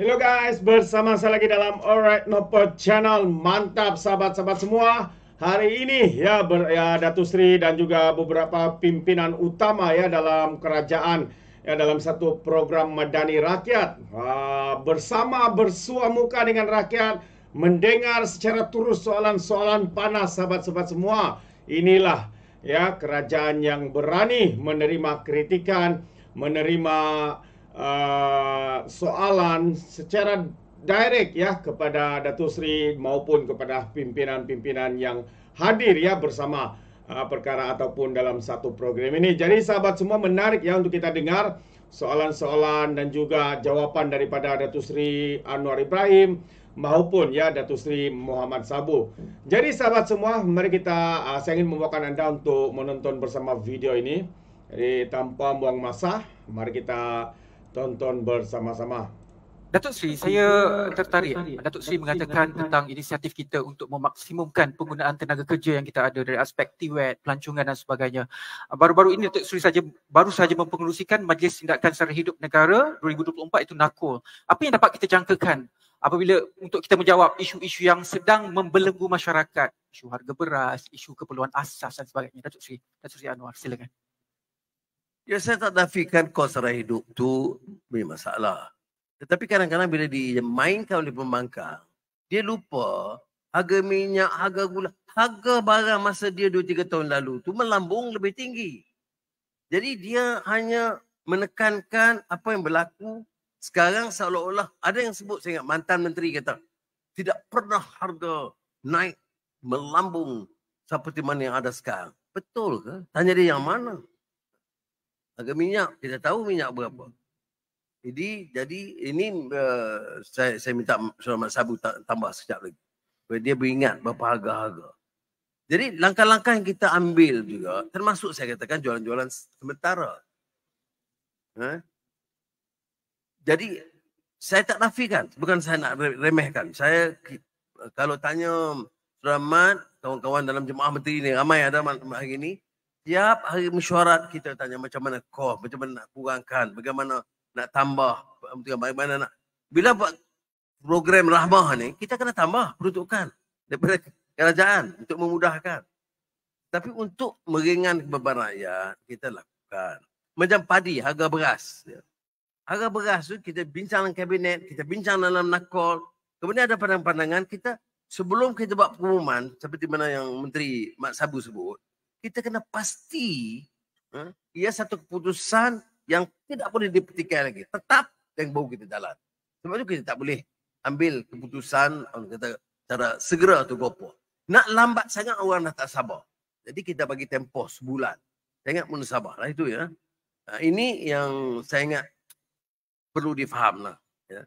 Hello guys, bersama saya lagi dalam Alright Nopo Channel. Mantap sahabat-sahabat semua. Hari ini ya, ber, ya Datu Sri dan juga beberapa pimpinan utama ya dalam kerajaan ya dalam satu program Medani Rakyat uh, bersama bersua muka dengan rakyat mendengar secara terus soalan-soalan panas sahabat-sahabat semua. Inilah ya kerajaan yang berani menerima kritikan, menerima Uh, soalan secara direct ya kepada Datuk Seri maupun kepada pimpinan-pimpinan yang hadir ya bersama uh, perkara ataupun dalam satu program ini. Jadi sahabat semua menarik ya untuk kita dengar soalan-soalan dan juga jawapan daripada Datuk Seri Anwar Ibrahim maupun ya Datuk Seri Muhammad Sabu. Jadi sahabat semua mari kita uh, saya ingin membawakan anda untuk menonton bersama video ini. Jadi tanpa buang masa mari kita tonton bersama-sama. Datuk Sri, saya tertarik Datuk Sri mengatakan tentang inisiatif kita untuk memaksimumkan penggunaan tenaga kerja yang kita ada dari aspek TWET, pelancongan dan sebagainya. Baru-baru ini Datuk Sri saja baru saja mempengerusikan Majlis Tindakan Sara Hidup Negara 2024 itu nakul. Apa yang dapat kita jangkakan apabila untuk kita menjawab isu-isu yang sedang membelenggu masyarakat, isu harga beras, isu keperluan asas dan sebagainya. Datuk Sri, Datuk Sri Anwar, silakan. Ya saya tak nafikan kos raya hidup tu punya masalah. Tetapi kadang-kadang bila dimainkan oleh pembangkang, dia lupa harga minyak, harga gula, harga barang masa dia 2-3 tahun lalu tu melambung lebih tinggi. Jadi dia hanya menekankan apa yang berlaku sekarang seolah-olah ada yang sebut saya ingat mantan menteri kata tidak pernah harga naik melambung seperti mana yang ada sekarang. Betul ke? Tanya dia yang mana? harga minyak kita tahu minyak berapa jadi jadi ini uh, saya saya minta selamat sabu tambah sekejap lagi dia beringat berapa harga-harga jadi langkah-langkah yang kita ambil juga termasuk saya katakan jualan-jualan sementara huh? Ha? jadi saya tak nafikan bukan saya nak remehkan saya kalau tanya Selamat, kawan-kawan dalam jemaah menteri ini, ramai ada hari ini. Setiap hari mesyuarat kita tanya macam mana kos, macam mana nak kurangkan, bagaimana nak tambah, kan? bagaimana nak. Bila buat program rahmah ni, kita kena tambah peruntukan daripada kerajaan untuk memudahkan. Tapi untuk meringan beban rakyat, kita lakukan. Macam padi, harga beras. Ya. Harga beras tu kita bincang dalam kabinet, kita bincang dalam nakol. Kemudian ada pandangan-pandangan kita sebelum kita buat pengumuman seperti mana yang Menteri Mak Sabu sebut, kita kena pasti eh, ia satu keputusan yang tidak boleh dipertikai lagi. Tetap yang bawa kita jalan. Sebab itu kita tak boleh ambil keputusan orang kata cara segera atau gopo. Nak lambat sangat orang dah tak sabar. Jadi kita bagi tempoh sebulan. Saya ingat pun sabar lah itu ya. Ha, ini yang saya ingat perlu difaham lah. Ya.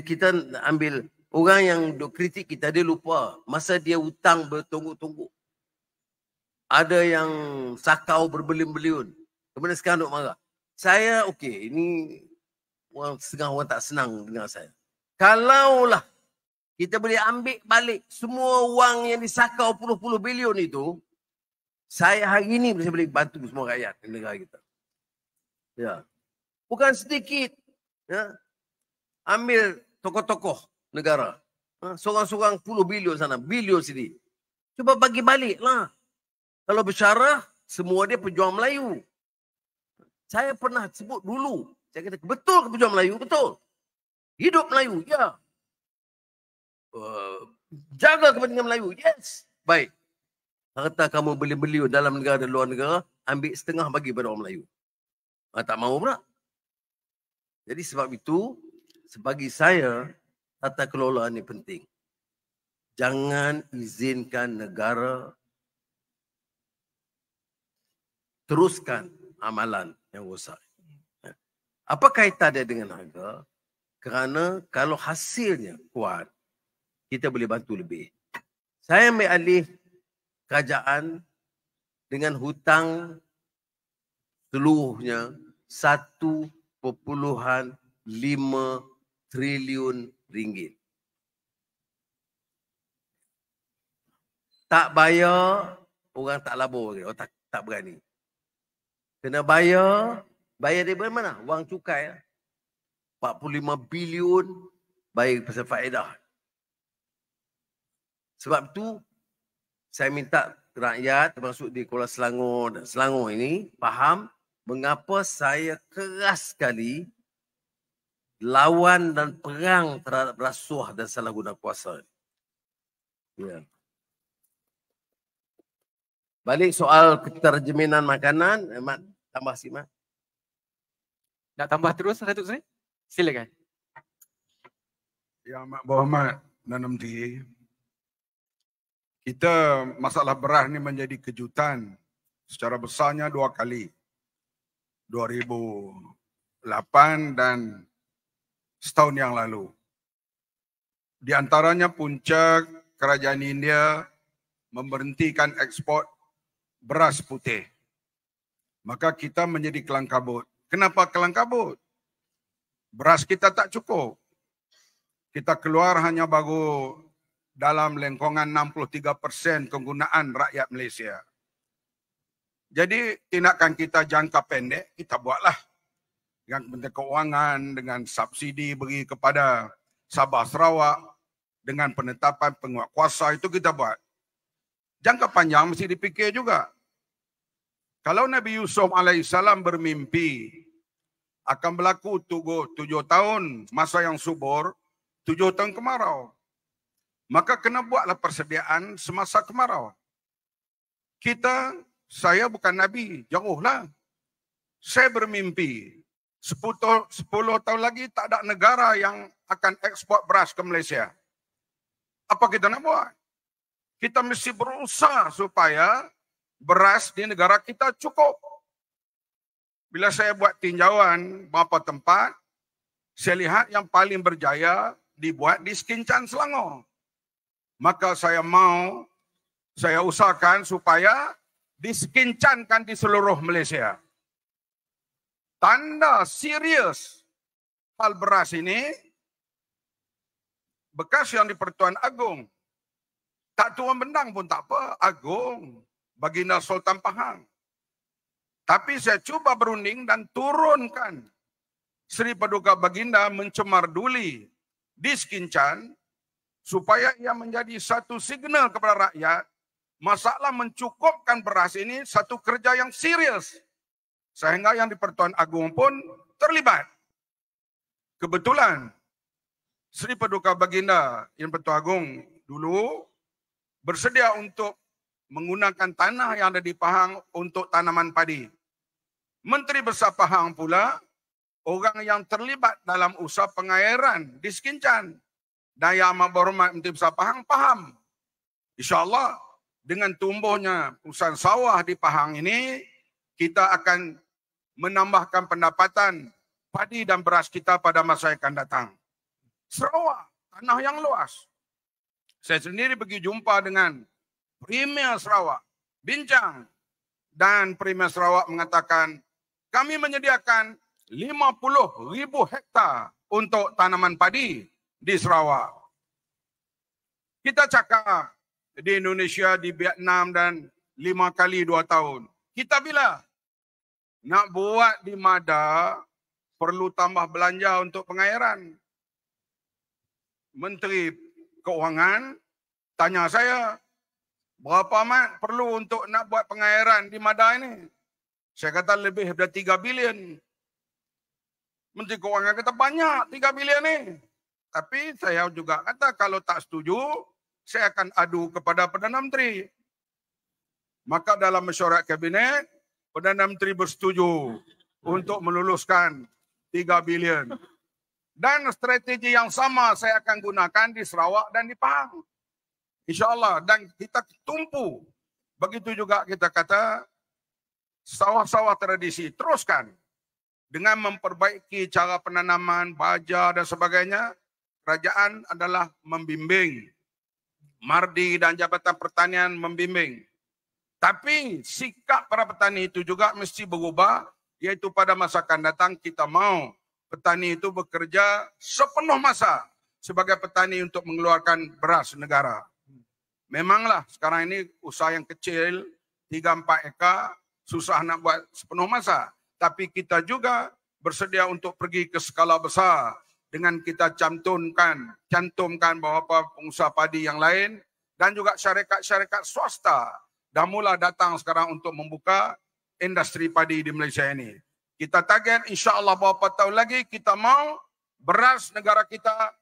Kita ambil orang yang kritik kita dia lupa masa dia hutang bertunggu-tunggu ada yang sakau berbelin-belin. Kemudian sekarang duk marah. Saya okey, ini orang setengah orang tak senang dengan saya. Kalaulah kita boleh ambil balik semua wang yang disakau puluh-puluh bilion itu, saya hari ini boleh boleh bantu semua rakyat negara kita. Ya. Bukan sedikit. Ya. Ambil tokoh-tokoh negara. Ha? Seorang-seorang puluh bilion sana, bilion sini. Cuba bagi balik lah. Kalau bersyarah, semua dia pejuang Melayu. Saya pernah sebut dulu, saya kata betul ke pejuang Melayu? Betul. Hidup Melayu, ya. Eh, jaga kepentingan Melayu, yes. Baik. Harta kamu beli-beli dalam negara dan luar negara, ambil setengah bagi pada orang Melayu. Ha, tak mau pula. Jadi sebab itu, sebagai saya, tata kelola ini penting. Jangan izinkan negara teruskan amalan yang rosak. Ya. Apa kaitan dia dengan harga? Kerana kalau hasilnya kuat, kita boleh bantu lebih. Saya ambil alih kerajaan dengan hutang seluruhnya 1.5 triliun ringgit. Tak bayar, orang tak labur. Orang tak, tak berani. Kena bayar. Bayar dia mana? Wang cukai. 45 eh. bilion bayar pasal faedah. Sebab tu saya minta rakyat termasuk di Kuala Selangor dan Selangor ini faham mengapa saya keras sekali lawan dan perang terhadap rasuah dan salah guna kuasa. Ya. Yeah. Balik soal keterjeminan makanan, eh, Mat, tambah sikit, Mat. Nak tambah terus, Datuk Seri? Silakan. Ya, Mat Bohmat nanam MD. Kita masalah beras ni menjadi kejutan secara besarnya dua kali. 2008 dan setahun yang lalu. Di antaranya puncak kerajaan India memberhentikan ekspor beras putih. Maka kita menjadi kelangkabut. Kenapa kelangkabut? Beras kita tak cukup. Kita keluar hanya baru dalam lengkongan 63% penggunaan rakyat Malaysia. Jadi tindakan kita jangka pendek, kita buatlah. Dengan Menteri Keuangan, dengan subsidi beri kepada Sabah Sarawak, dengan penetapan penguat kuasa itu kita buat jangka panjang mesti dipikir juga. Kalau Nabi Yusuf alaihissalam bermimpi akan berlaku tujuh, tujuh tahun masa yang subur, tujuh tahun kemarau. Maka kena buatlah persediaan semasa kemarau. Kita, saya bukan Nabi, jauhlah. Saya bermimpi, sepuluh, sepuluh tahun lagi tak ada negara yang akan ekspor beras ke Malaysia. Apa kita nak buat? kita mesti berusaha supaya beras di negara kita cukup. Bila saya buat tinjauan beberapa tempat, saya lihat yang paling berjaya dibuat di Skincan Selangor. Maka saya mau saya usahakan supaya diskincankan di seluruh Malaysia. Tanda serius hal beras ini bekas yang di Pertuan Agung tak turun benang pun tak apa. Agung. Baginda Sultan Pahang. Tapi saya cuba berunding dan turunkan. Sri Paduka Baginda mencemar duli di Skincan. Supaya ia menjadi satu signal kepada rakyat. Masalah mencukupkan beras ini satu kerja yang serius. Sehingga yang di Pertuan Agung pun terlibat. Kebetulan Sri Paduka Baginda yang Pertuan Agung dulu bersedia untuk menggunakan tanah yang ada di Pahang untuk tanaman padi. Menteri Besar Pahang pula orang yang terlibat dalam usaha pengairan di Sekincan. Dan yang amat berhormat Menteri Besar Pahang faham. InsyaAllah dengan tumbuhnya perusahaan sawah di Pahang ini, kita akan menambahkan pendapatan padi dan beras kita pada masa yang akan datang. Sarawak, tanah yang luas. Saya sendiri pergi jumpa dengan Premier Sarawak. Bincang. Dan Premier Sarawak mengatakan, kami menyediakan 50 ribu hektar untuk tanaman padi di Sarawak. Kita cakap di Indonesia, di Vietnam dan lima kali dua tahun. Kita bila nak buat di Mada, perlu tambah belanja untuk pengairan. Menteri keuangan tanya saya berapa amat perlu untuk nak buat pengairan di Madai ini? Saya kata lebih dari 3 bilion. Menteri keuangan kata banyak 3 bilion ini Tapi saya juga kata kalau tak setuju, saya akan adu kepada Perdana Menteri. Maka dalam mesyuarat kabinet, Perdana Menteri bersetuju untuk meluluskan 3 bilion dan strategi yang sama saya akan gunakan di Sarawak dan di Pahang. InsyaAllah. Dan kita tumpu. Begitu juga kita kata, sawah-sawah tradisi teruskan dengan memperbaiki cara penanaman, baja dan sebagainya. Kerajaan adalah membimbing. Mardi dan Jabatan Pertanian membimbing. Tapi sikap para petani itu juga mesti berubah, iaitu pada masa akan datang kita mau petani itu bekerja sepenuh masa sebagai petani untuk mengeluarkan beras negara. Memanglah sekarang ini usaha yang kecil, 3-4 eka, susah nak buat sepenuh masa. Tapi kita juga bersedia untuk pergi ke skala besar dengan kita cantumkan, cantumkan beberapa pengusaha padi yang lain dan juga syarikat-syarikat swasta dah mula datang sekarang untuk membuka industri padi di Malaysia ini. Kita target insya Allah beberapa tahun lagi kita mau beras negara kita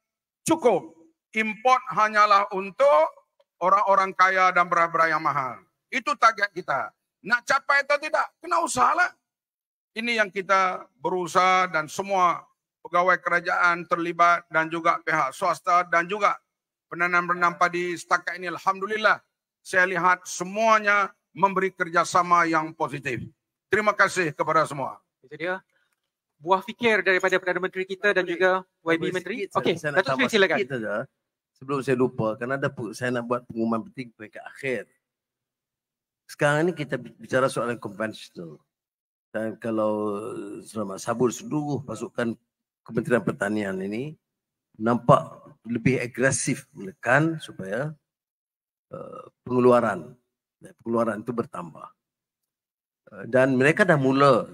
cukup. Import hanyalah untuk orang-orang kaya dan beras-beras yang mahal. Itu target kita. Nak capai atau tidak, kena usahalah. Ini yang kita berusaha dan semua pegawai kerajaan terlibat dan juga pihak swasta dan juga penanam-penanam padi setakat ini. Alhamdulillah, saya lihat semuanya memberi kerjasama yang positif. Terima kasih kepada semua. Itu dia buah fikir daripada Perdana Menteri kita dan juga YB Menteri. Okey, Datuk Seri silakan. Saja, sebelum saya lupa, kerana ada saya nak buat pengumuman penting peringkat akhir. Sekarang ni kita bicara soal yang konvensional. Dan kalau eh, selama sabur seluruh pasukan Kementerian Pertanian ini nampak lebih agresif menekan supaya uh, pengeluaran pengeluaran itu bertambah. Uh, dan mereka dah mula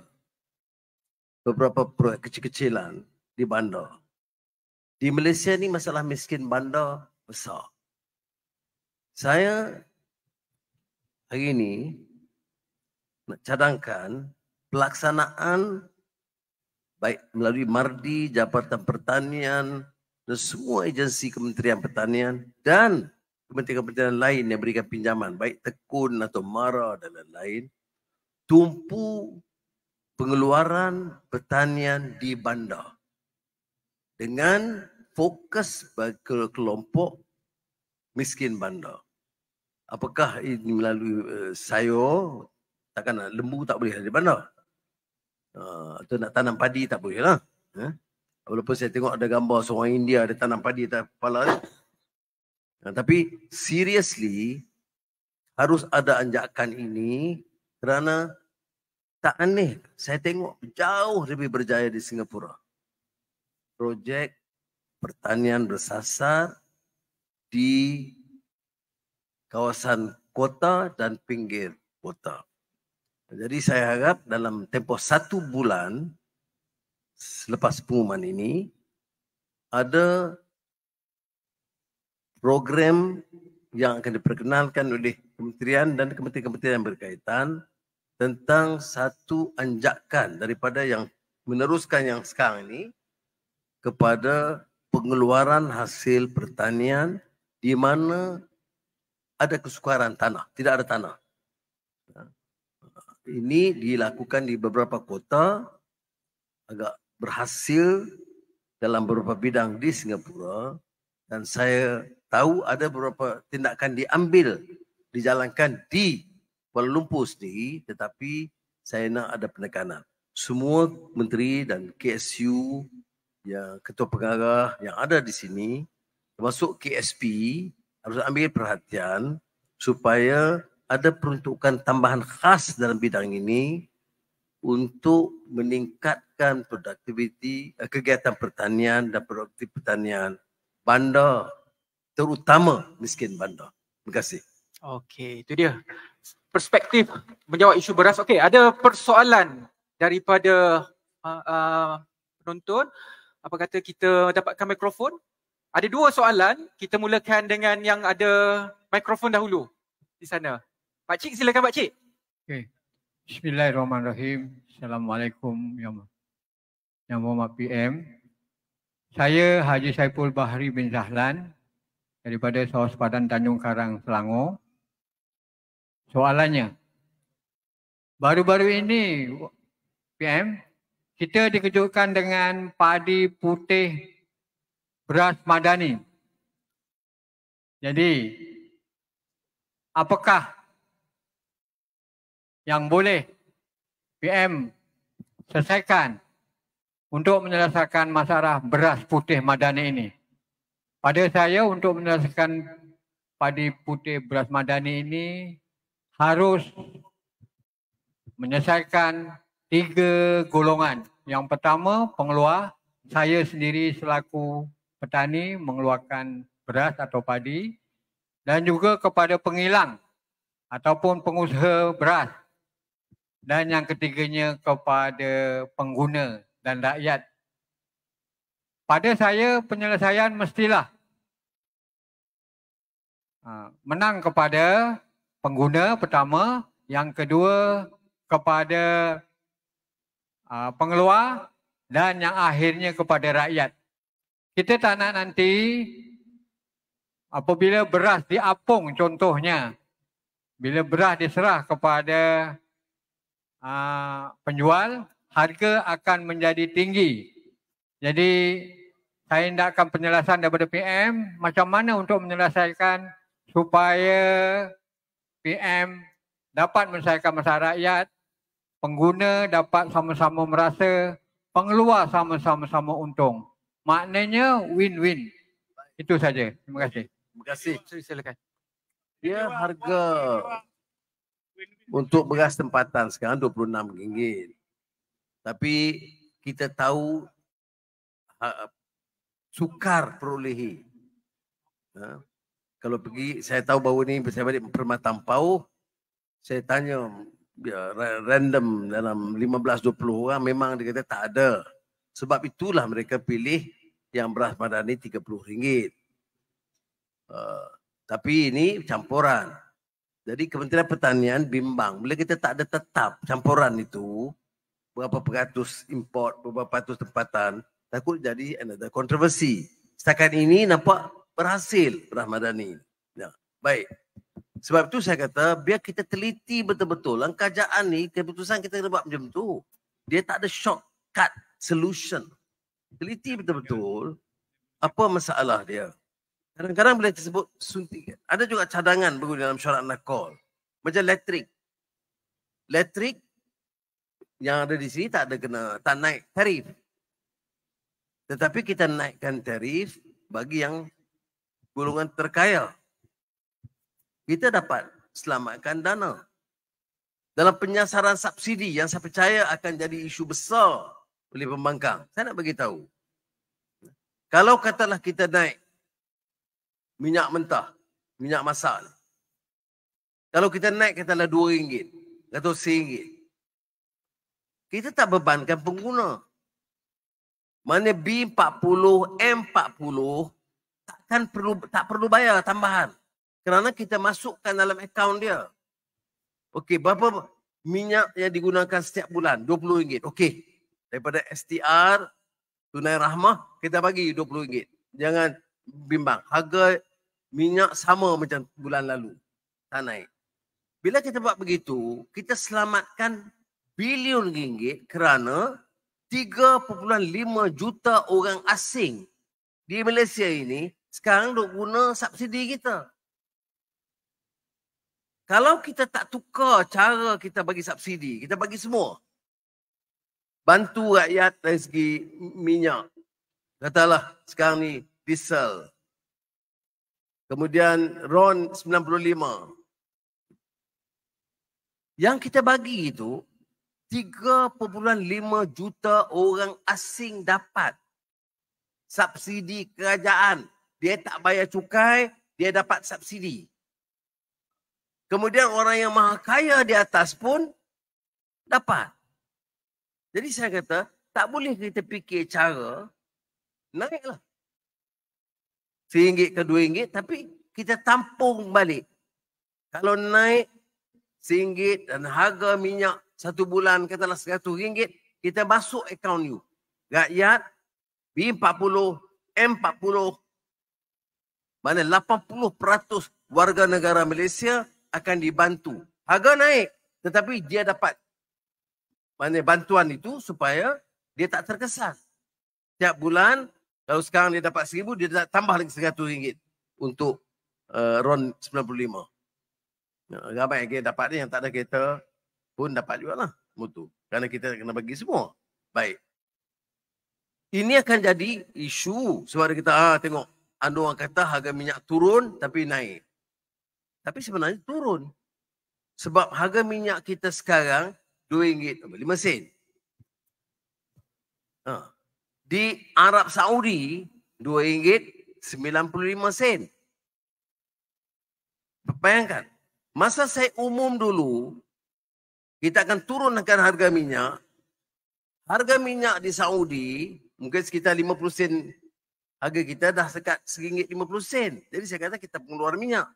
beberapa proyek kecil-kecilan di bandar. Di Malaysia ni masalah miskin bandar besar. Saya hari ini nak cadangkan pelaksanaan baik melalui Mardi, Jabatan Pertanian dan semua agensi Kementerian Pertanian dan kementerian-kementerian lain yang berikan pinjaman baik tekun atau mara dan lain-lain tumpu pengeluaran pertanian di bandar dengan fokus bagi kelompok miskin bandar. Apakah ini melalui eh, sayur, takkan lembu tak boleh di bandar. Ah, atau nak tanam padi tak boleh lah. Eh. Walaupun saya tengok ada gambar seorang India ada tanam padi atas kepala. Ah, tapi seriously, harus ada anjakan ini kerana tak aneh. Saya tengok jauh lebih berjaya di Singapura. Projek pertanian bersasar di kawasan kota dan pinggir kota. Jadi saya harap dalam tempoh satu bulan selepas pengumuman ini ada program yang akan diperkenalkan oleh kementerian dan kementerian-kementerian berkaitan tentang satu anjakan daripada yang meneruskan yang sekarang ini kepada pengeluaran hasil pertanian di mana ada kesukaran tanah, tidak ada tanah. Ini dilakukan di beberapa kota agak berhasil dalam beberapa bidang di Singapura dan saya tahu ada beberapa tindakan diambil dijalankan di Kuala Lumpur sendiri tetapi saya nak ada penekanan. Semua menteri dan KSU yang ketua pengarah yang ada di sini termasuk KSP harus ambil perhatian supaya ada peruntukan tambahan khas dalam bidang ini untuk meningkatkan produktiviti eh, kegiatan pertanian dan produktif pertanian bandar terutama miskin bandar. Terima kasih. Okey, itu dia perspektif menjawab isu beras. Okey, ada persoalan daripada uh, uh, penonton. Apa kata kita dapatkan mikrofon? Ada dua soalan. Kita mulakan dengan yang ada mikrofon dahulu di sana. Pak Cik silakan Pak Cik. Okey. Bismillahirrahmanirrahim. Assalamualaikum yang yang PM. Saya Haji Saiful Bahri bin Zahlan daripada Sawas Padan Tanjung Karang, Selangor soalannya. Baru-baru ini PM kita dikejutkan dengan padi putih beras madani. Jadi apakah yang boleh PM selesaikan untuk menyelesaikan masalah beras putih madani ini? Pada saya untuk menyelesaikan padi putih beras madani ini harus menyelesaikan tiga golongan. Yang pertama pengeluar, saya sendiri selaku petani mengeluarkan beras atau padi dan juga kepada pengilang ataupun pengusaha beras dan yang ketiganya kepada pengguna dan rakyat. Pada saya penyelesaian mestilah ha, menang kepada pengguna pertama, yang kedua kepada uh, pengeluar dan yang akhirnya kepada rakyat. Kita tak nak nanti apabila beras diapung contohnya, bila beras diserah kepada uh, penjual, harga akan menjadi tinggi. Jadi saya hendakkan penjelasan daripada PM macam mana untuk menyelesaikan supaya PM dapat menyelesaikan masalah rakyat, pengguna dapat sama-sama merasa, pengeluar sama-sama sama untung. Maknanya win-win. Itu saja. Terima kasih. Terima kasih. Silakan. dia harga untuk beras tempatan sekarang RM26. Tapi kita tahu ha, sukar perolehi. Ha? kalau pergi saya tahu bahawa ni saya balik permatang pau saya tanya ya, random dalam 15 20 orang memang dia kata tak ada sebab itulah mereka pilih yang beras madani RM30. Uh, tapi ini campuran. Jadi Kementerian Pertanian bimbang. Bila kita tak ada tetap campuran itu, berapa peratus import, berapa peratus tempatan, takut jadi ada kontroversi. Setakat ini nampak berhasil Ramadhani. Ya. Baik. Sebab itu saya kata biar kita teliti betul-betul. Langkah jalan ni keputusan kita kena buat macam tu. Dia tak ada shortcut solution. Teliti betul-betul apa masalah dia. Kadang-kadang boleh disebut suntikan. Ada juga cadangan bagi dalam syarat call. Macam elektrik. Elektrik yang ada di sini tak ada kena, tak naik tarif. Tetapi kita naikkan tarif bagi yang golongan terkaya. Kita dapat selamatkan dana. Dalam penyasaran subsidi yang saya percaya akan jadi isu besar oleh pembangkang. Saya nak bagi tahu. Kalau katalah kita naik minyak mentah, minyak masal. Kalau kita naik katalah RM2 atau RM1. Kita tak bebankan pengguna. Mana B40, M40 kan perlu tak perlu bayar tambahan. Kerana kita masukkan dalam akaun dia. Okey, berapa minyak yang digunakan setiap bulan? RM20. Okey. Daripada STR, Tunai Rahmah, kita bagi RM20. Jangan bimbang. Harga minyak sama macam bulan lalu. Tak naik. Bila kita buat begitu, kita selamatkan bilion ringgit kerana 3.5 juta orang asing di Malaysia ini sekarang duk guna subsidi kita. Kalau kita tak tukar cara kita bagi subsidi, kita bagi semua. Bantu rakyat dari segi minyak. Katalah sekarang ni diesel. Kemudian RON 95. Yang kita bagi itu 3.5 juta orang asing dapat subsidi kerajaan dia tak bayar cukai, dia dapat subsidi. Kemudian orang yang maha kaya di atas pun dapat. Jadi saya kata, tak boleh kita fikir cara naiklah. RM1 ke RM2 tapi kita tampung balik. Kalau naik rm dan harga minyak satu bulan katalah rm ringgit, kita masuk akaun you. Rakyat B40, M40, mana 80% warga negara Malaysia akan dibantu. Harga naik tetapi dia dapat mana bantuan itu supaya dia tak terkesan. Setiap bulan kalau sekarang dia dapat RM1,000 dia dah tambah lagi RM100 untuk uh, eh, RON95. Ya, ramai yang kita dapat ni yang tak ada kereta pun dapat juga lah mutu. Kerana kita kena bagi semua. Baik. Ini akan jadi isu sebab kita ah, tengok anda orang kata harga minyak turun tapi naik. Tapi sebenarnya turun. Sebab harga minyak kita sekarang RM2.5 sen. Ha. Di Arab Saudi RM2.95 sen. Bayangkan. Masa saya umum dulu, kita akan turunkan harga minyak. Harga minyak di Saudi mungkin sekitar 50 sen harga kita dah sekat RM1.50. Jadi saya kata kita pengeluar minyak.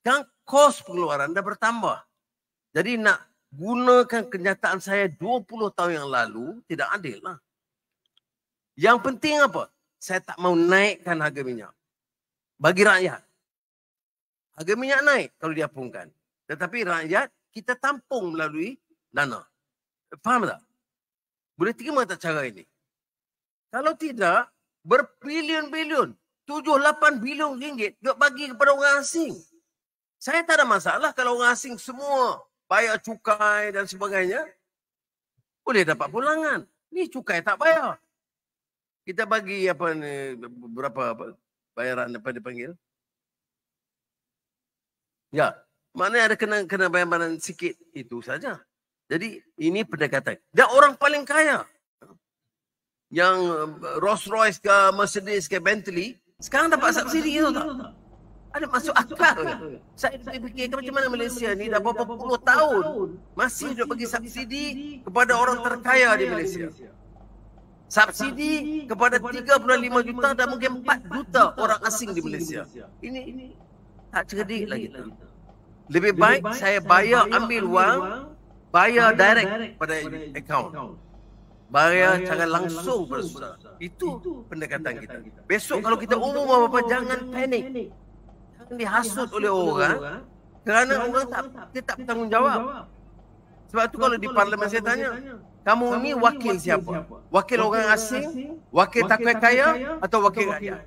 Sekarang kos pengeluaran dah bertambah. Jadi nak gunakan kenyataan saya 20 tahun yang lalu tidak adil lah. Yang penting apa? Saya tak mau naikkan harga minyak. Bagi rakyat. Harga minyak naik kalau diapungkan. Tetapi rakyat kita tampung melalui dana. Faham tak? Boleh terima tak cara ini? Kalau tidak, berbilion-bilion, tujuh lapan bilion ringgit duk bagi kepada orang asing. Saya tak ada masalah kalau orang asing semua bayar cukai dan sebagainya, boleh dapat pulangan. Ni cukai tak bayar. Kita bagi apa ni, berapa apa, bayaran apa dipanggil. Ya, maknanya ada kena kena bayaran sikit itu saja. Jadi ini pendekatan. Dan orang paling kaya, yang uh, Rolls Royce ke Mercedes ke Bentley sekarang dapat subsidi tu tak? Ada masuk akal. Saya fikir, fikir ke macam mana Malaysia ni dah berapa puluh tahun masih dia bagi subsidi kepada orang terkaya di Malaysia. Subsidi kepada 35 juta dan mungkin 4 juta orang asing di Malaysia. Ini tak cerdik lagi. Lebih, Lebih baik saya bayar ambil wang, bayar direct pada, account. Bayar secara langsung pada saudara. Itu, itu pendekatan, pendekatan kita. kita. Besok, Besok kalau kita umum apa-apa, jangan panik. Jangan dihasut oleh orang. Kerana orang tak, dia tak bertanggungjawab. Sebab tu kalau di parlimen saya tanya, kamu ni wakil siapa? Wakil orang asing? Wakil tak kaya? Atau wakil rakyat?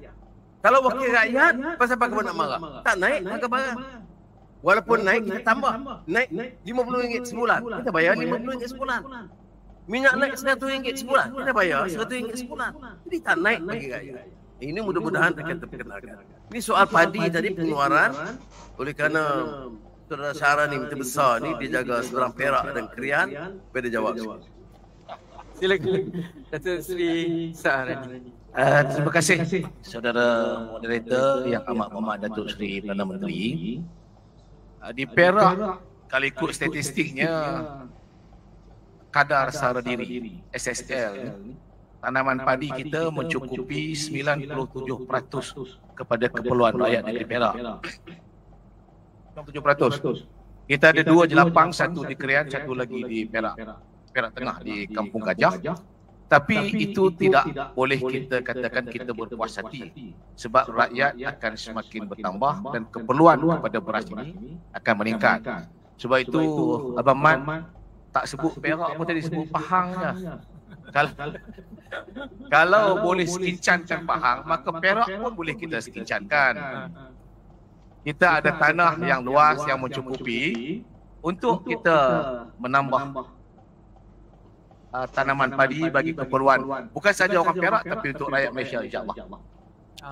Kalau wakil rakyat, pasal apa kamu nak marah? Tak naik harga barang. Walaupun naik, kita tambah. Naik RM50 sebulan. Kita bayar RM50 sebulan. sebulan. Minyak naik RM100 sebulan. sebulan. Kita bayar RM100 sebulan. Jadi tak naik bagi rakyat. Ini mudah-mudahan akan terperkenalkan. Ini soal padi tadi pengeluaran. Oleh kerana saudara Syara ni minta besar ni dia jaga seorang perak dan kerian. Biar dia jawab. Silakan. Dato' Sri Sahara eh, terima, kasih. saudara moderator yang amat berhormat Datuk Sri Perdana Menteri. di Perak, Perak kalau ikut statistiknya kadar sara diri SSL ni tanaman padi kita mencukupi 97% kepada keperluan rakyat negeri Perak. 97%. Kita ada dua jelapang, satu di Kerian, satu lagi di Perak. Perak Tengah di Kampung Gajah. Tapi itu tidak boleh kita katakan kita berpuas hati sebab rakyat akan semakin bertambah dan keperluan kepada beras ini akan meningkat. Sebab itu Abang Man tak sebut perak apa tadi sebut pahang lah. lah. kalau kalau boleh skincankan pahang maka perak pun boleh kita skincankan kita ada tanah yang luas yang mencukupi untuk kita menambah Uh, tanaman padi bagi, bagi keperluan. keperluan bukan sahaja orang Perak tapi untuk rakyat Malaysia insya-Allah.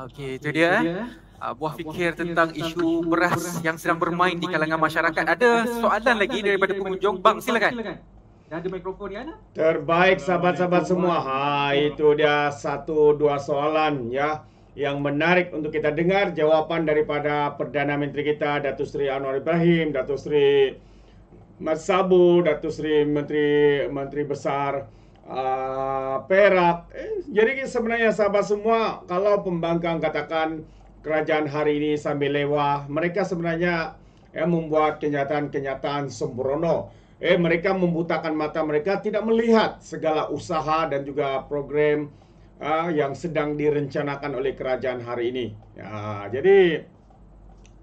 Okey, itu dia. Itu dia. Eh uh, buah, fikir, fikir tentang, isu beras, beras yang sedang bermain, bermain di kalangan masyarakat. Ada soalan, soalan lagi daripada pengunjung. Bang, silakan. Dan ada mikrofon di mana? Terbaik sahabat-sahabat semua. Ha, itu dia satu dua soalan ya yang menarik untuk kita dengar jawapan daripada Perdana Menteri kita Datuk Seri Anwar Ibrahim, Datuk Seri Mas Sabu, Datuk Seri Menteri Menteri Besar uh, Perak. Eh, jadi sebenarnya sahabat semua, kalau pembangkang katakan kerajaan hari ini sambil lewah mereka sebenarnya ya, membuat kenyataan-kenyataan sembrono eh mereka membutakan mata mereka tidak melihat segala usaha dan juga program uh, yang sedang direncanakan oleh kerajaan hari ini ya jadi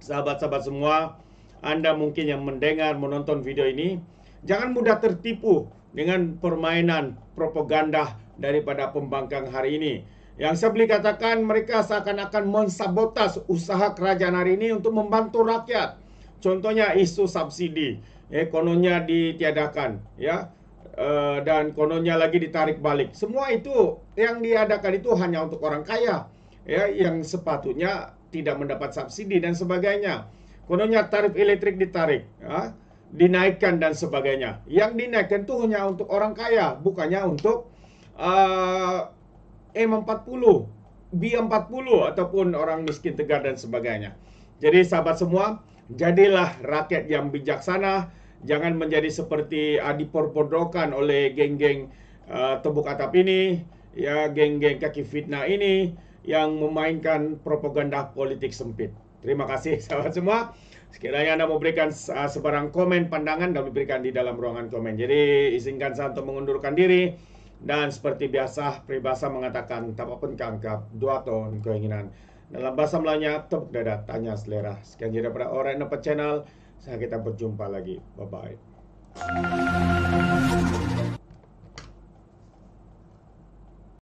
sahabat-sahabat semua anda mungkin yang mendengar menonton video ini jangan mudah tertipu dengan permainan propaganda daripada pembangkang hari ini yang saya boleh katakan mereka seakan-akan mensabotas usaha kerajaan hari ini untuk membantu rakyat. Contohnya isu subsidi, eh, kononnya ditiadakan, ya, uh, dan kononnya lagi ditarik balik. Semua itu yang diadakan itu hanya untuk orang kaya, ya, yang sepatutnya tidak mendapat subsidi dan sebagainya. Kononnya tarif elektrik ditarik, ya, dinaikkan dan sebagainya. Yang dinaikkan itu hanya untuk orang kaya, bukannya untuk uh, M40, B40 ataupun orang miskin tegar dan sebagainya. Jadi sahabat semua, jadilah rakyat yang bijaksana, jangan menjadi seperti uh, diperbodohkan oleh geng-geng uh, eh, tebuk atap ini, ya geng-geng kaki fitnah ini yang memainkan propaganda politik sempit. Terima kasih sahabat semua. Sekiranya Anda memberikan berikan eh, sebarang komen, pandangan, kami berikan di dalam ruangan komen. Jadi izinkan saya untuk mengundurkan diri. Dan seperti biasa, peribahasa mengatakan, tak apa pun kangkap dua tahun keinginan. Dalam bahasa Melayu, tepuk dada, tanya selera. Sekian jadi pada Orang dapat Channel, sehingga kita berjumpa lagi. Bye-bye.